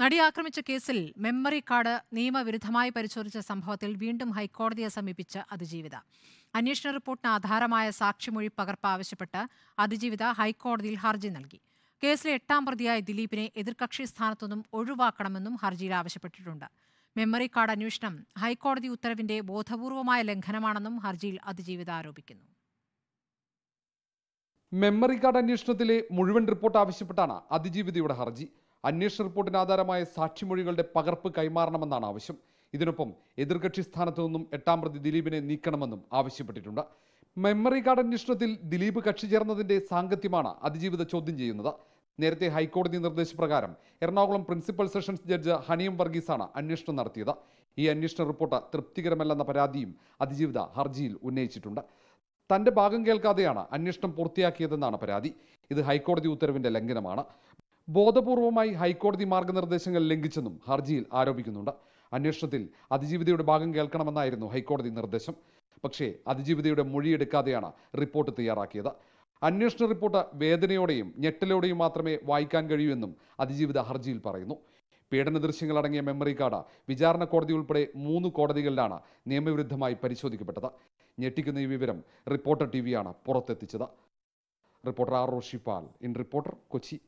നടി ആക്രമിച്ച കേസിൽ മെമ്മറി കാർഡ് നിയമവിരുദ്ധമായി പരിശോധിച്ച സംഭവത്തിൽ വീണ്ടും ഹൈക്കോടതിയെ സമീപിച്ച അതിജീവിത അന്വേഷണ റിപ്പോർട്ടിന് ആധാരമായ സാക്ഷിമൊഴി പകർപ്പ് ആവശ്യപ്പെട്ട് അതിജീവിത ഹൈക്കോടതിയിൽ ഹർജി നൽകി കേസിലെ എട്ടാം പ്രതിയായ ദിലീപിനെ എതിർകക്ഷി സ്ഥാനത്തുനിന്നും ഒഴിവാക്കണമെന്നും ഹർജിയിൽ ആവശ്യപ്പെട്ടിട്ടുണ്ട് മെമ്മറി കാർഡ് അന്വേഷണം ഹൈക്കോടതി ഉത്തരവിന്റെ ബോധപൂർവമായ ലംഘനമാണെന്നും ഹർജിയിൽ അതിജീവിത ആരോപിക്കുന്നു മെമ്മറി കാർഡ് അന്വേഷണത്തിലെ മുഴുവൻ റിപ്പോർട്ട് ആവശ്യപ്പെട്ടാണ് അതിജീവിതയുടെ ഹർജി അന്വേഷണ റിപ്പോർട്ടിന് ആധാരമായ സാക്ഷിമൊഴികളുടെ പകർപ്പ് കൈമാറണമെന്നാണ് ആവശ്യം ഇതിനൊപ്പം എതിർകക്ഷി സ്ഥാനത്തു നിന്നും എട്ടാം പ്രതി ദിലീപിനെ നീക്കണമെന്നും ആവശ്യപ്പെട്ടിട്ടുണ്ട് മെമ്മറി കാർഡ് അന്വേഷണത്തിൽ ദിലീപ് കക്ഷി ചേർന്നതിന്റെ സാങ്കത്യമാണ് അതിജീവിത ചോദ്യം ചെയ്യുന്നത് നേരത്തെ ഹൈക്കോടതി നിർദ്ദേശപ്രകാരം എറണാകുളം പ്രിൻസിപ്പൽ സെഷൻസ് ജഡ്ജ് ഹനിയം വർഗീസാണ് അന്വേഷണം നടത്തിയത് ഈ അന്വേഷണ റിപ്പോർട്ട് തൃപ്തികരമല്ലെന്ന പരാതിയും അതിജീവിത ഹർജിയിൽ ഉന്നയിച്ചിട്ടുണ്ട് തന്റെ ഭാഗം കേൾക്കാതെയാണ് അന്വേഷണം പൂർത്തിയാക്കിയതെന്നാണ് പരാതി ഇത് ഹൈക്കോടതി ഉത്തരവിന്റെ ലംഘനമാണ് ബോധപൂർവമായി ഹൈക്കോടതി മാർഗനിർദ്ദേശങ്ങൾ ലംഘിച്ചെന്നും ഹർജിയിൽ ആരോപിക്കുന്നുണ്ട് അന്വേഷണത്തിൽ അതിജീവിതയുടെ ഭാഗം കേൾക്കണമെന്നായിരുന്നു ഹൈക്കോടതി നിർദ്ദേശം പക്ഷേ അതിജീവിതയുടെ മൊഴിയെടുക്കാതെയാണ് റിപ്പോർട്ട് തയ്യാറാക്കിയത് അന്വേഷണ റിപ്പോർട്ട് വേദനയോടെയും ഞെട്ടലോടെയും മാത്രമേ വായിക്കാൻ കഴിയൂ എന്നും അതിജീവിത ഹർജിയിൽ പറയുന്നു പീഡന ദൃശ്യങ്ങൾ അടങ്ങിയ മെമ്മറി കാർഡ് വിചാരണ കോടതി ഉൾപ്പെടെ മൂന്ന് കോടതികളിലാണ് നിയമവിരുദ്ധമായി പരിശോധിക്കപ്പെട്ടത് ഞെട്ടിക്കുന്ന ഈ വിവരം റിപ്പോർട്ടർ ടി വിയാണ് പുറത്തെത്തിച്ചത് reporter R Roshipal in reporter Kochi